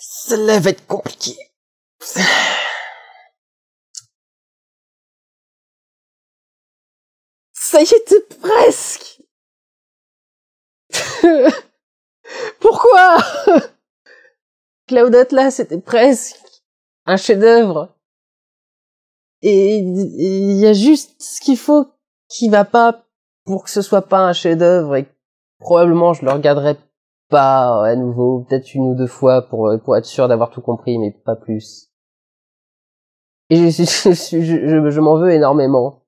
Cela va être compliqué. Ça y était presque. Pourquoi Cloud Atlas c'était presque un chef-d'œuvre. Et il y a juste ce qu'il faut qui va pas pour que ce soit pas un chef-d'œuvre et probablement je le regarderai pas à nouveau, peut-être une ou deux fois pour, euh, pour être sûr d'avoir tout compris, mais pas plus. Et je, je, je, m'en veux énormément.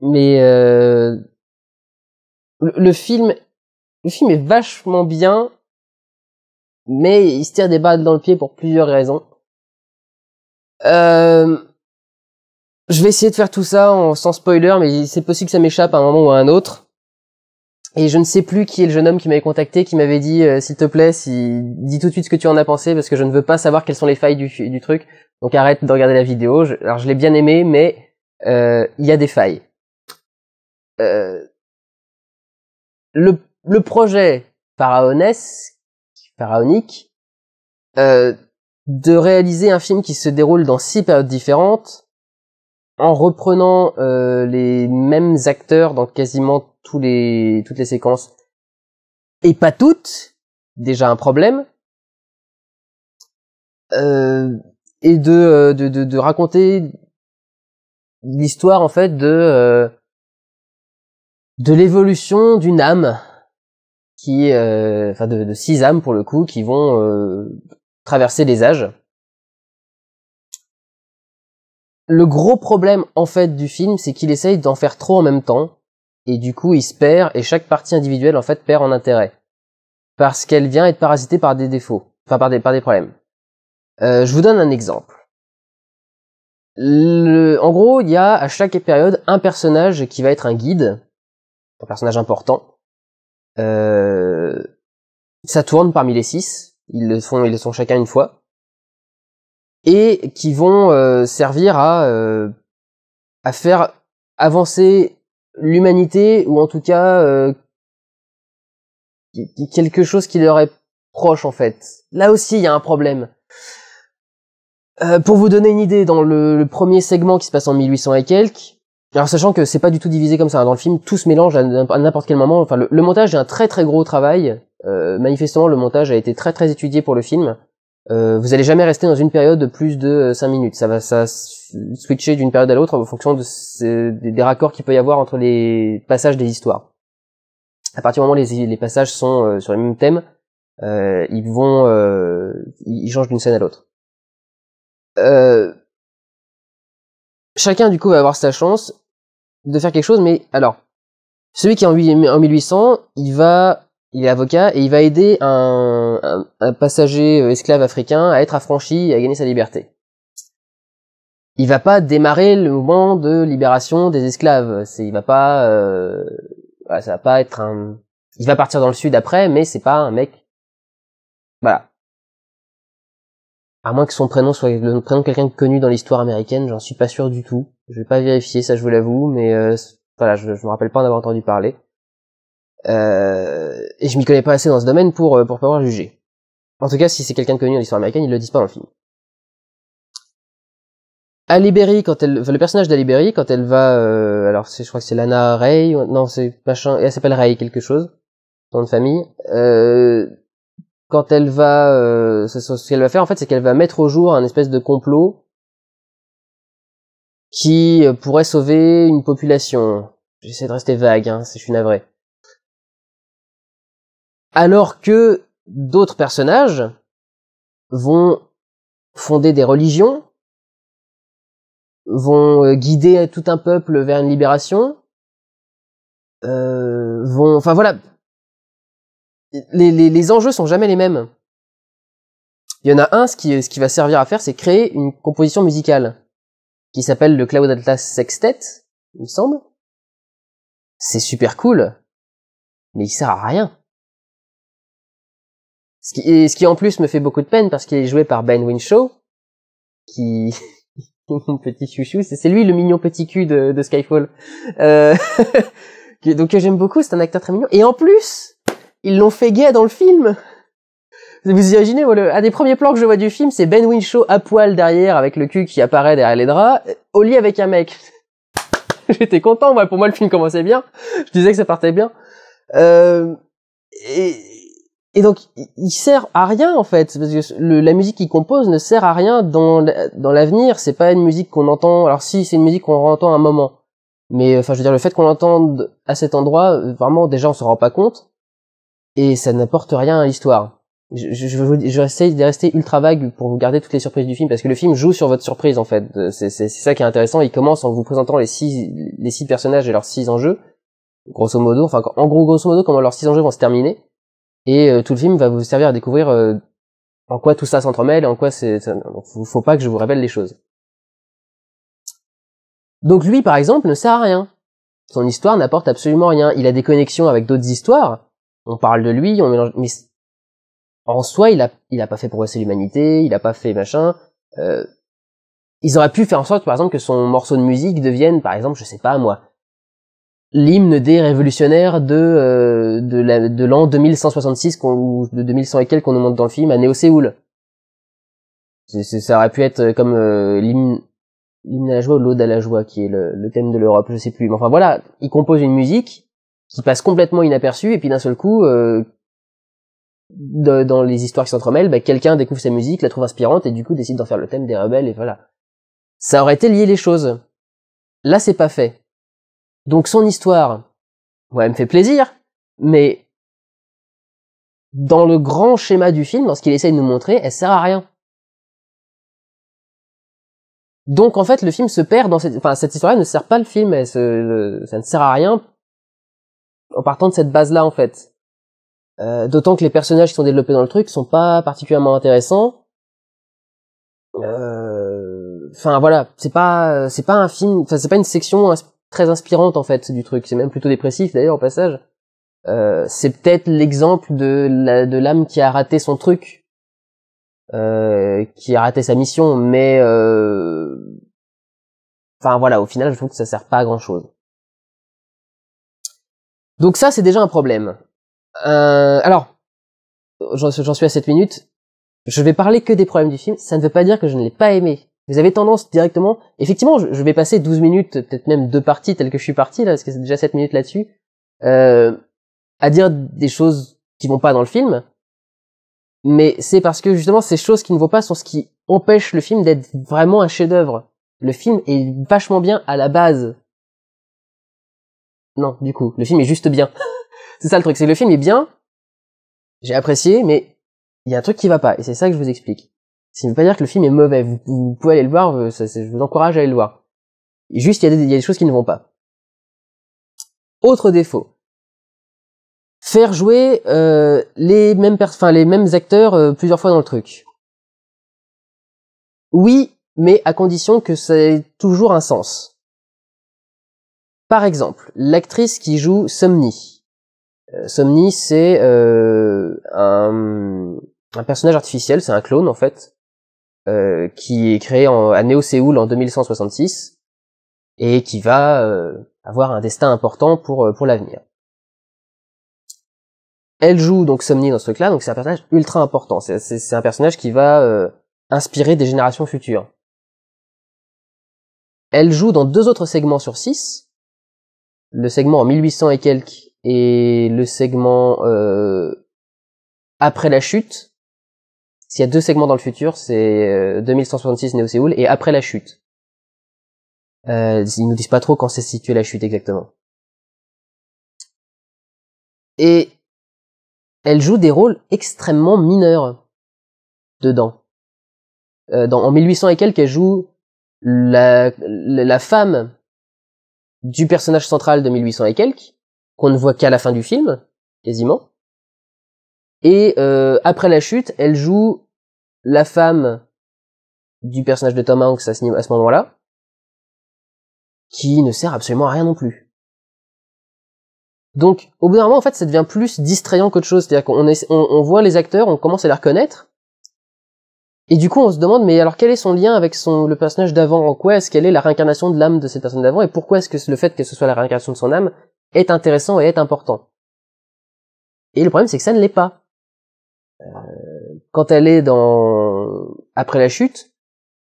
Mais euh, le, film, le film est vachement bien, mais il se tire des balles dans le pied pour plusieurs raisons. Euh, je vais essayer de faire tout ça sans spoiler, mais c'est possible que ça m'échappe à un moment ou à un autre. Et je ne sais plus qui est le jeune homme qui m'avait contacté, qui m'avait dit euh, s'il te plaît, si... dis tout de suite ce que tu en as pensé parce que je ne veux pas savoir quelles sont les failles du, du truc. Donc arrête de regarder la vidéo. alors je l'ai bien aimé, mais euh, il y a des failles. Euh... le, le projet pharaonès, pharaonique, euh, de réaliser un film qui se déroule dans six périodes différentes, en reprenant les mêmes acteurs dans quasiment les, toutes les séquences. Et pas toutes, déjà un problème. Euh, et euh, de, de, de, raconter l'histoire en fait de euh, de l'évolution d'une âme qui enfin de, six âmes pour le coup qui vont traverser les âges le gros problème en fait du film c'est qu'il essaye d'en faire trop en même temps et du coup il se perd et chaque partie individuelle en fait perd en intérêt parce qu'elle vient être parasitée par des défauts, enfin par des, par des problèmes. Euh, je vous donne un exemple. Le, en gros, il y a à chaque période un personnage qui va être un guide, un personnage important. Euh, ça tourne parmi les six, ils le font, ils le sont chacun une fois, et qui vont euh, servir à à faire avancer l'humanité ou en tout cas euh, quelque chose qui leur est proche en fait. Là aussi il y a un problème. Euh, pour vous donner une idée, dans le, premier segment qui se passe en 1800 et quelques, alors sachant que c'est pas du tout divisé comme ça hein, dans le film, tout se mélange à, n'importe quel moment. Enfin, le, montage est un très très gros travail. Euh, manifestement, le montage a été très très étudié pour le film. Euh, vous allez jamais rester dans une période de plus de 5 euh, minutes. Ça va ça switcher d'une période à l'autre en fonction de des, raccords qu'il peut y avoir entre les passages des histoires. À partir du moment où les, passages sont euh, sur le même thème, ils vont, ils changent d'une scène à l'autre. chacun du coup va avoir sa chance de faire quelque chose, mais alors celui qui est en 1800, il va il est avocat et il va aider un, un, passager euh, esclave africain à être affranchi et à gagner sa liberté. Il va pas démarrer le moment de libération des esclaves. C'est, il va pas, euh, ça va pas être un. Il va partir dans le sud après, mais c'est pas un mec. Voilà. À moins que son prénom soit le prénom de quelqu'un connu dans l'histoire américaine, j'en suis pas sûr du tout. Je vais pas vérifier, ça je vous l'avoue, mais euh, voilà, je, je me rappelle pas en avoir entendu parler. Euh, et je m'y connais pas assez dans ce domaine pour, euh, pour pouvoir juger. En tout cas, si c'est quelqu'un de connu dans l'histoire américaine, ils le disent pas dans le film. Alibéry, quand elle, le personnage d'Alibéry, quand elle va, euh, alors je crois que c'est Lana Ray, non c'est machin, elle s'appelle Ray quelque chose, son nom de famille. Euh, quand elle va, euh, ce, qu'elle va faire en fait, c'est qu'elle va mettre au jour un espèce de complot qui euh, pourrait sauver une population. J'essaie de rester vague, hein, je suis navré alors que d'autres personnages vont fonder des religions, vont euh, guider tout un peuple vers une libération, euh, vont, enfin voilà, les, les, les, enjeux sont jamais les mêmes. Il y en a un, ce qui, ce qui va servir à faire, c'est créer une composition musicale qui s'appelle le Cloud Atlas Sextet, il me semble. C'est super cool, mais il sert à rien. Ce qui, et ce qui en plus me fait beaucoup de peine parce qu'il est joué par Ben Winshaw, qui mon petit chouchou, c'est lui le mignon petit cul de, Skyfall. Euh... donc j'aime beaucoup, c'est un acteur très mignon. Et en plus, ils l'ont fait gay dans le film. Vous imaginez, un des premiers plans que je vois du film, c'est Ben Winshaw à poil derrière, avec le cul qui apparaît derrière les draps, au lit avec un mec. J'étais content, moi, pour moi le film commençait bien. Je disais que ça partait bien. Euh... et, et donc il sert à rien en fait parce que la musique qu'il compose ne sert à rien dans dans l'avenir c'est pas une musique qu'on entend alors si c'est une musique qu'on entend à un moment mais euh, enfin je veux dire le fait qu'on l'entende à cet endroit euh, vraiment déjà on se rend pas compte et ça n'apporte rien à l'histoire je, je, je, essaye de rester ultra vague pour vous garder toutes les surprises du film parce que le film joue sur votre surprise en fait euh, c'est c'est ça qui est intéressant il commence en vous présentant les six les six personnages et leurs six enjeux grosso modo enfin en gros grosso modo comment leurs six enjeux vont se terminer et euh, tout le film va vous servir à découvrir euh, en quoi tout ça s'entremêle, en quoi c'est... Faut, faut pas que je vous révèle les choses. Donc lui, par exemple, ne sert à rien. Son histoire n'apporte absolument rien. Il a des connexions avec d'autres histoires. On parle de lui, on mélange... Mais en soi, il a, pas fait progresser l'humanité, il a pas fait machin. Euh... ils auraient pu faire en sorte, par exemple, que son morceau de musique devienne, par exemple, je sais pas moi, l'hymne des révolutionnaires de euh, de, la, de l'an 2166 ou de 2100 et quelques qu'on nous montre dans le film à néo Séoul. Ça aurait pu être euh, comme euh, l'hymne à la joie ou l'ode à la joie qui est le, le thème de l'Europe, je sais plus. Mais enfin voilà, il compose une musique qui passe complètement inaperçue et puis d'un seul coup euh, de, dans les histoires qui s'entremêlent, bah, quelqu'un découvre sa musique, la trouve inspirante et du coup décide d'en faire le thème des rebelles et voilà. Ça aurait été lié les choses. Là, c'est pas fait. Donc son histoire, ouais, elle me fait plaisir, mais dans le grand schéma du film, dans ce qu'il essaye de nous montrer, elle sert à rien. Donc en fait, le film se perd dans cette, enfin cette histoire ne sert pas le film, elle ça ne sert à rien en partant de cette base-là en fait. Euh, d'autant que les personnages qui sont développés dans le truc sont pas particulièrement intéressants. Euh, enfin voilà, c'est pas c'est pas un film, enfin c'est pas une section très inspirante en fait du truc. C'est même plutôt dépressif d'ailleurs au passage. Euh, c'est peut-être l'exemple de de l'âme qui a raté son truc, euh, qui a raté sa mission, mais euh, enfin voilà, au final je trouve que ça sert pas à grand chose. Donc ça c'est déjà un problème. alors j'en suis à 7 minutes. Je vais parler que des problèmes du film. Ça ne veut pas dire que je ne l'ai pas aimé vous avez tendance directement, effectivement, je, vais passer 12 minutes, peut-être même deux parties telles que je suis parti là, parce que c'est déjà 7 minutes là-dessus, euh, à dire des choses qui vont pas dans le film, mais c'est parce que justement ces choses qui ne vont pas sont ce qui empêche le film d'être vraiment un chef-d'œuvre. Le film est vachement bien à la base. Non, du coup, le film est juste bien. c'est ça le truc, c'est que le film est bien, j'ai apprécié, mais il y a un truc qui va pas, et c'est ça que je vous explique. Ça ne veut pas dire que le film est mauvais. Vous, pouvez aller le voir. Euh, je vous encourage à aller le voir. juste, il y, a des, choses qui ne vont pas. Autre défaut faire jouer euh, les mêmes acteurs euh, plusieurs fois dans le truc. Oui, mais à condition que ça ait toujours un sens. Par exemple, l'actrice qui joue Somni. Somni, c'est un, un, personnage artificiel, c'est un clone en fait, euh, qui est créé à néo Séoul en 2166 et qui va euh, avoir un destin important pour euh, pour l'avenir. Elle joue donc Somni dans ce truc-là, donc c'est un personnage ultra important. C'est un personnage qui va inspirer des générations futures. Elle joue dans deux autres segments sur six, le segment en 1800 et quelques et le segment après la chute, s'il y a deux segments dans le futur, c'est 2166 euh, Néo Séoul et après la chute. Ils euh, ils nous disent pas trop quand s'est située la chute exactement. Et elle joue des rôles extrêmement mineurs dedans. Euh, en 1800 et quelques, elle joue la, femme du personnage central de 1800 et quelques, qu'on ne voit qu'à la fin du film, quasiment. Et après la chute, elle joue la femme du personnage de Tom Hanks à ce, moment-là, qui ne sert absolument à rien non plus. Donc, au bout d'un moment, en fait, ça devient plus distrayant qu'autre chose. C'est-à-dire qu'on on, voit les acteurs, on commence à les reconnaître, et du coup, on se demande, mais alors quel est son lien avec son, le personnage d'avant En quoi est-ce qu'elle est la réincarnation de l'âme de cette personne d'avant Et pourquoi est-ce que le fait que ce soit la réincarnation de son âme est intéressant et est important Et le problème, c'est que ça ne l'est pas. Euh, quand elle est dans après la chute,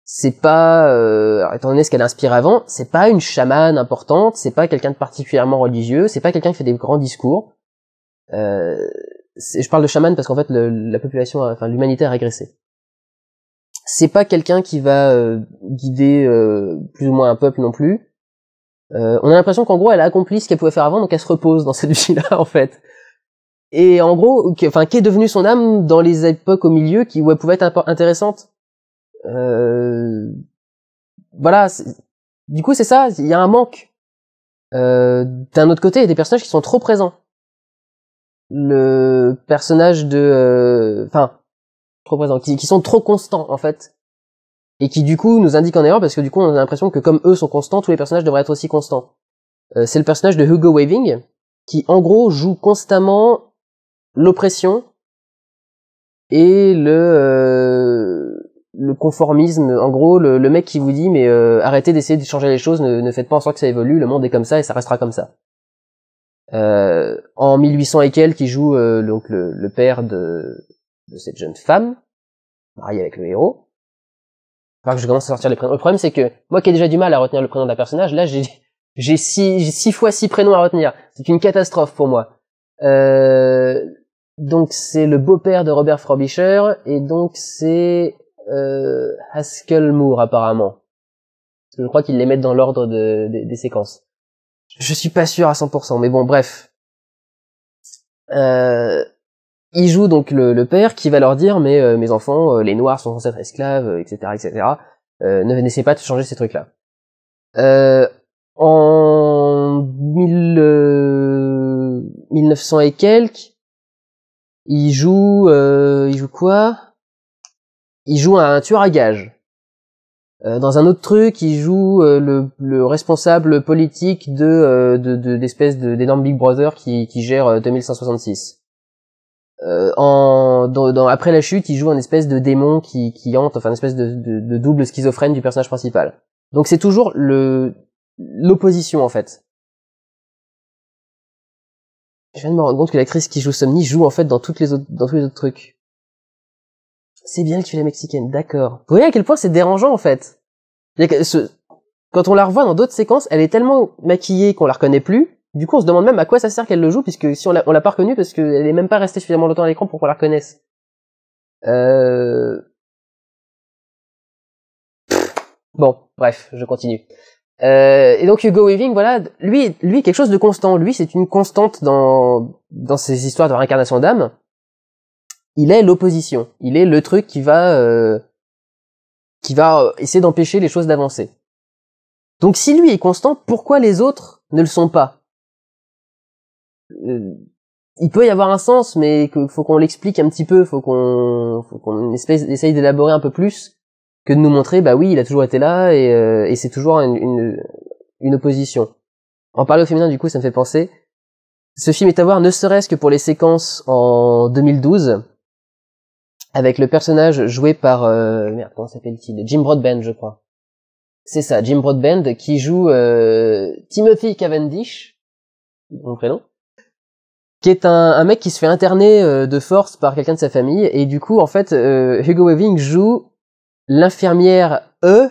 c'est pas euh, étant donné ce qu'elle inspire avant, c'est pas une chamane importante, c'est pas quelqu'un de particulièrement religieux, c'est pas quelqu'un qui fait des grands discours. Euh, je parle de chamane parce qu'en fait le, la population, enfin l'humanité a régressé. C'est pas quelqu'un qui va euh, guider euh, plus ou moins un peuple non plus. Euh, on a l'impression qu'en gros elle a accompli ce qu'elle pouvait faire avant, donc elle se repose dans cette vie-là en fait et en gros, enfin, qu'est devenu son âme dans les époques au milieu qui ouais, pouvaient être intéressantes. Euh, voilà. Du coup, c'est ça. Il y a un manque. Euh, d'un autre côté, il y a des personnages qui sont trop présents. Le personnage de, euh, enfin, trop présents, qui, qui, sont trop constants en fait, et qui du coup nous indiquent en erreur parce que du coup on a l'impression que comme eux sont constants, tous les personnages devraient être aussi constants. c'est le personnage de Hugo Waving, qui en gros joue constamment l'oppression et le euh, le conformisme. En gros, le, mec qui vous dit mais euh, arrêtez d'essayer de changer les choses, ne, faites pas en sorte que ça évolue, le monde est comme ça et ça restera comme ça. Euh, en 1800 et quelques, qui joue euh, donc le, père de, de, cette jeune femme, mariée avec le héros. Enfin, que je commence à sortir les prénoms. Le problème, c'est que moi qui ai déjà du mal à retenir le prénom d'un personnage, là j'ai j'ai six, fois six prénoms à retenir. C'est une catastrophe pour moi. Euh, donc c'est le beau-père de Robert Frobisher et donc c'est euh, Haskell Moore apparemment. je crois qu'ils les mettent dans l'ordre de, des séquences. Je suis pas sûr à 100%, mais bon, bref. Euh, il joue donc le, père qui va leur dire mais euh, mes enfants, euh, les noirs sont censés être esclaves, etc., euh, etc. ne n'essayez pas de changer ces trucs-là. en 1900 et quelques, il joue, euh, il joue quoi Il joue un tueur à gage. Euh, dans un autre truc, il joue euh, le, le, responsable politique de euh, d'espèce de, d'énorme Big Brother qui, qui gère 2166. en, après la chute, il joue un espèce de démon qui, qui hante, enfin une espèce de, de double schizophrène du personnage principal. Donc c'est toujours le l'opposition en fait. Je viens de me rendre compte que l'actrice qui joue Somni joue en fait dans toutes dans tous les autres trucs. C'est bien que tu mexicaine, d'accord. Vous voyez à quel point c'est dérangeant en fait. Quand on la revoit dans d'autres séquences, elle est tellement maquillée qu'on la reconnaît plus. Du coup, on se demande même à quoi ça sert qu'elle le joue, puisque si on l'a, l'a pas reconnue, parce qu'elle est même pas restée suffisamment longtemps à l'écran pour qu'on la reconnaisse. Euh... Bon, bref, je continue. Euh, et donc Hugo Weaving, voilà, lui, lui quelque chose de constant. Lui, c'est une constante dans dans ces histoires de réincarnation d'âme. Il est l'opposition. Il est le truc qui va euh, qui va euh, essayer d'empêcher les choses d'avancer. Donc si lui est constant, pourquoi les autres ne le sont pas euh, Il peut y avoir un sens, mais faut qu'on l'explique un petit peu, faut qu'on faut qu'on essaye d'élaborer un peu plus que de nous montrer, bah oui, il a toujours été là et, euh, et c'est toujours une, une, opposition. En parler au féminin, du coup, ça me fait penser. Ce film est à voir ne serait-ce que pour les séquences en 2012, avec le personnage joué par, euh, merde, comment s'appelle-t-il Jim Broadbent, je crois. C'est ça, Jim Broadbent, qui joue euh, Timothy Cavendish, mon prénom, qui est un, un, mec qui se fait interner euh, de force par quelqu'un de sa famille et du coup en fait euh, Hugo Weaving joue l'infirmière E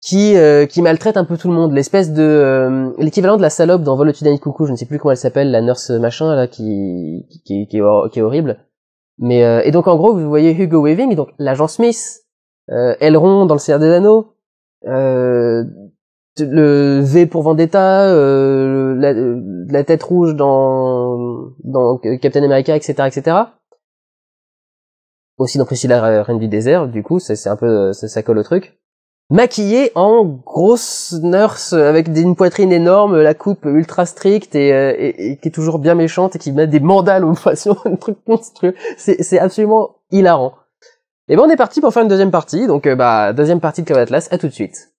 qui euh, qui maltraite un peu tout le monde, l'espèce de euh, l'équivalent de la salope dans Vol au coucou, je ne sais plus comment elle s'appelle, la nurse machin là qui qui, qui, est, horrible. Mais euh, et donc en gros, vous voyez Hugo Weaving, donc l'agent Smith, Elrond dans le Seigneur des Anneaux, le V pour Vendetta, la, la, tête rouge dans dans Captain America, etc., etc aussi dans Priscilla Reine du désert, du coup, c'est un peu, ça, colle au truc. Maquillée en grosse nurse avec une poitrine énorme, la coupe ultra stricte euh, et, qui est toujours bien méchante et qui met des mandales aux poisson, un truc monstrueux. C'est absolument hilarant. Et ben on est parti pour faire une deuxième partie, donc euh, bah deuxième partie de club Atlas, à tout de suite.